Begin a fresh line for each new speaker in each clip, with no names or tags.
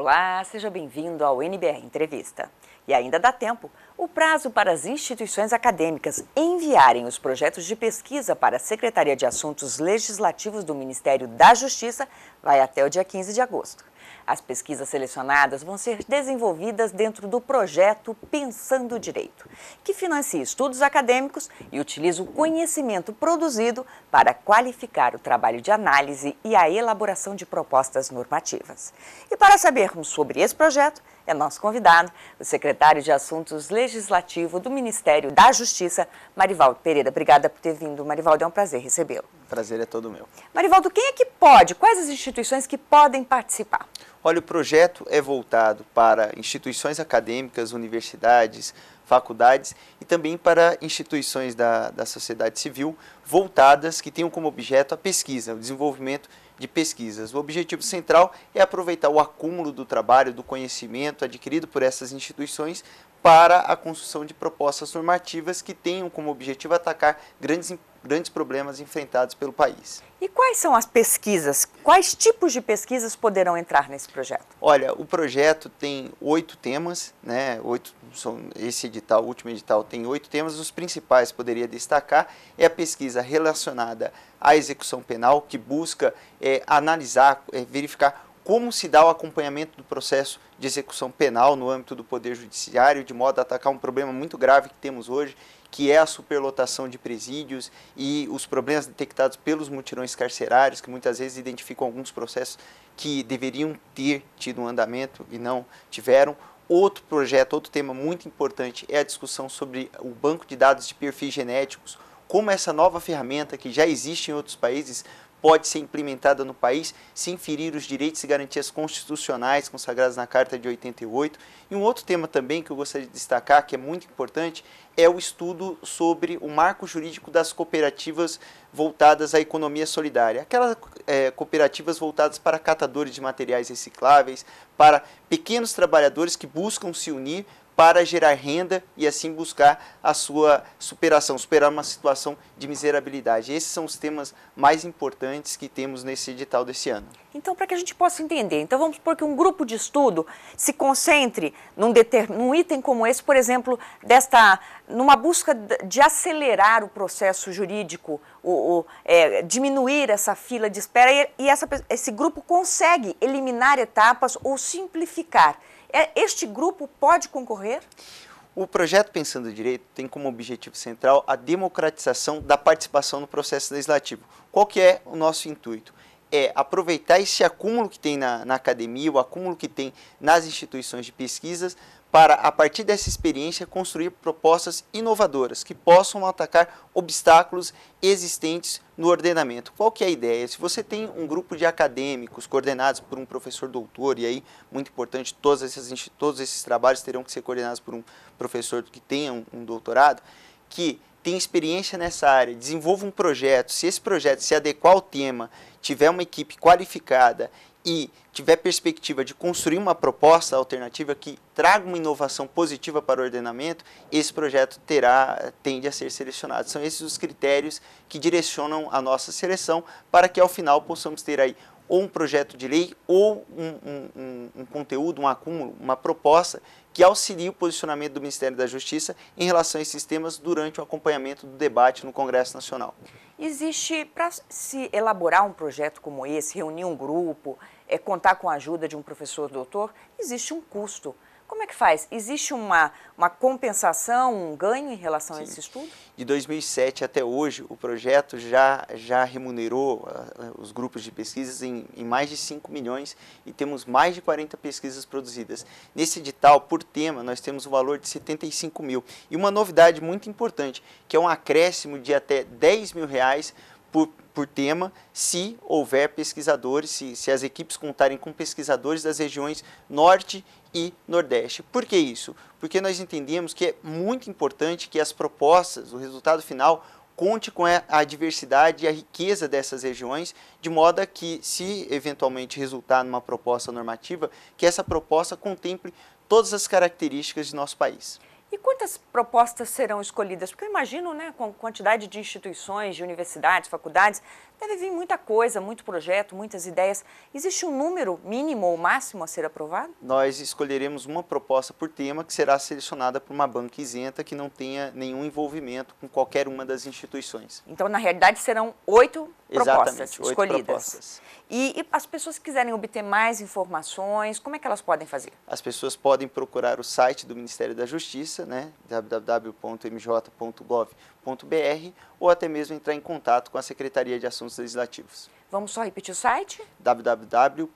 Olá, seja bem-vindo ao NBR Entrevista. E ainda dá tempo. O prazo para as instituições acadêmicas enviarem os projetos de pesquisa para a Secretaria de Assuntos Legislativos do Ministério da Justiça vai até o dia 15 de agosto. As pesquisas selecionadas vão ser desenvolvidas dentro do projeto Pensando Direito, que financia estudos acadêmicos e utiliza o conhecimento produzido para qualificar o trabalho de análise e a elaboração de propostas normativas. E para sabermos sobre esse projeto, é nosso convidado, o secretário de Assuntos Legislativo do Ministério da Justiça, Marivaldo Pereira. Obrigada por ter vindo, Marivaldo. É um prazer recebê-lo prazer é todo meu. Marivaldo, quem é que pode? Quais as instituições que podem participar?
Olha, o projeto é voltado para instituições acadêmicas, universidades, faculdades e também para instituições da, da sociedade civil voltadas que tenham como objeto a pesquisa, o desenvolvimento de pesquisas. O objetivo central é aproveitar o acúmulo do trabalho, do conhecimento adquirido por essas instituições para a construção de propostas normativas que tenham como objetivo atacar grandes grandes problemas enfrentados pelo país. E
quais são as pesquisas? Quais tipos de pesquisas poderão entrar nesse projeto?
Olha, o projeto tem oito temas, né? Oito, são, esse edital, o último edital, tem oito temas. Os principais poderia destacar é a pesquisa relacionada à execução penal, que busca é, analisar, é, verificar como se dá o acompanhamento do processo de execução penal no âmbito do Poder Judiciário, de modo a atacar um problema muito grave que temos hoje, que é a superlotação de presídios e os problemas detectados pelos mutirões carcerários, que muitas vezes identificam alguns processos que deveriam ter tido um andamento e não tiveram. Outro projeto, outro tema muito importante é a discussão sobre o banco de dados de perfis genéticos, como essa nova ferramenta que já existe em outros países pode ser implementada no país sem ferir os direitos e garantias constitucionais consagrados na Carta de 88. E um outro tema também que eu gostaria de destacar, que é muito importante, é o estudo sobre o marco jurídico das cooperativas voltadas à economia solidária. Aquelas é, cooperativas voltadas para catadores de materiais recicláveis, para pequenos trabalhadores que buscam se unir para gerar renda e assim buscar a sua superação, superar uma situação de miserabilidade. Esses são os temas mais importantes que temos nesse edital desse ano. Então, para que a gente possa entender, então vamos supor
que um grupo de estudo se concentre num, num item como esse, por exemplo, desta, numa busca de acelerar o processo jurídico, o, é, diminuir essa fila de espera e, e essa, esse grupo consegue eliminar etapas ou simplificar. É, este grupo pode concorrer?
O projeto Pensando Direito tem como objetivo central a democratização da participação no processo legislativo. Qual que é o nosso intuito? É aproveitar esse acúmulo que tem na, na academia, o acúmulo que tem nas instituições de pesquisas, para, a partir dessa experiência, construir propostas inovadoras que possam atacar obstáculos existentes no ordenamento. Qual que é a ideia? Se você tem um grupo de acadêmicos coordenados por um professor doutor, e aí, muito importante, todos esses, todos esses trabalhos terão que ser coordenados por um professor que tenha um, um doutorado, que tem experiência nessa área, desenvolva um projeto, se esse projeto se adequar ao tema, tiver uma equipe qualificada e tiver perspectiva de construir uma proposta alternativa que traga uma inovação positiva para o ordenamento, esse projeto terá tende a ser selecionado. São esses os critérios que direcionam a nossa seleção para que ao final possamos ter aí ou um projeto de lei ou um, um, um conteúdo, um acúmulo, uma proposta que auxilie o posicionamento do Ministério da Justiça em relação a esses temas durante o acompanhamento do debate no Congresso Nacional.
Existe, para se elaborar um projeto como esse, reunir um grupo, é, contar com a ajuda de um professor doutor, existe um custo. Como é que faz? Existe uma, uma compensação, um ganho em relação Sim. a esse estudo?
De 2007 até hoje, o projeto já, já remunerou uh, os grupos de pesquisas em, em, mais de 5 milhões e temos mais de 40 pesquisas produzidas. Nesse edital, por tema, nós temos um valor de 75 mil. E uma novidade muito importante, que é um acréscimo de até 10 mil reais por por tema, se houver pesquisadores, se, se as equipes contarem com pesquisadores das regiões norte e Nordeste. Por que isso? Porque nós entendemos que é muito importante que as propostas, o resultado final, conte com a diversidade e a riqueza dessas regiões, de modo que, se eventualmente resultar numa proposta normativa, que essa proposta contemple todas as características de nosso país.
E quantas propostas serão escolhidas? Porque eu imagino, né, com quantidade de instituições, de universidades, faculdades, deve vir muita coisa, muito projeto, muitas ideias. Existe um número mínimo ou máximo a ser aprovado?
Nós escolheremos uma proposta por tema que será selecionada por uma banca isenta que não tenha nenhum envolvimento com qualquer uma das instituições.
Então, na realidade, serão
oito propostas Exatamente, escolhidas. Propostas.
E, e, as pessoas que quiserem obter mais informações, como é que elas podem fazer?
As pessoas podem procurar o site do Ministério da Justiça, né, www.mj.gov.br, ou até mesmo entrar em contato com a Secretaria de Assuntos Legislativos. Vamos só repetir o site? www.mj.gov.br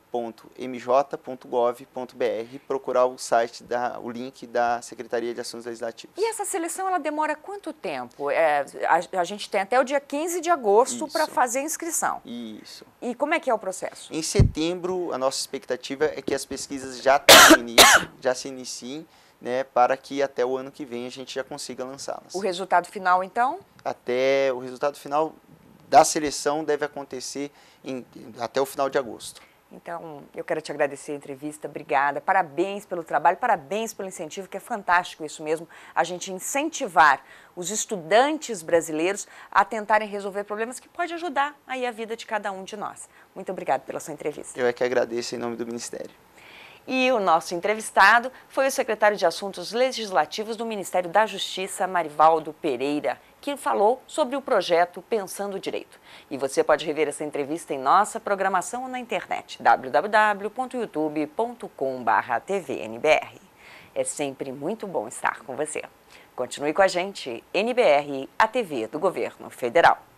procurar o site, da, o link da Secretaria de Assuntos Legislativas.
E essa seleção, ela demora quanto tempo? É, a, a, gente tem até o dia 15 de agosto para fazer a inscrição.
Isso.
E como é que é o processo?
Em setembro, a nossa expectativa é que as pesquisas já, início, já se iniciem, né, para que até o ano que vem a gente já consiga lançá-las. O
resultado final, então?
Até o resultado final da seleção deve acontecer em, até o final de agosto.
Então, eu quero te agradecer a entrevista, obrigada. Parabéns pelo trabalho, parabéns pelo incentivo, que é fantástico isso mesmo, a gente incentivar os estudantes brasileiros a tentarem resolver problemas que pode ajudar aí a vida de cada um de nós. Muito obrigada pela sua entrevista.
Eu é que agradeço em nome do Ministério.
E o nosso entrevistado foi o secretário de Assuntos Legislativos do Ministério da Justiça, Marivaldo Pereira que falou sobre o projeto Pensando Direito. E você pode rever essa entrevista em nossa programação na internet www.youtube.com/tvnbr. É sempre muito bom estar com você. Continue com a gente, NBR, a TV do Governo Federal.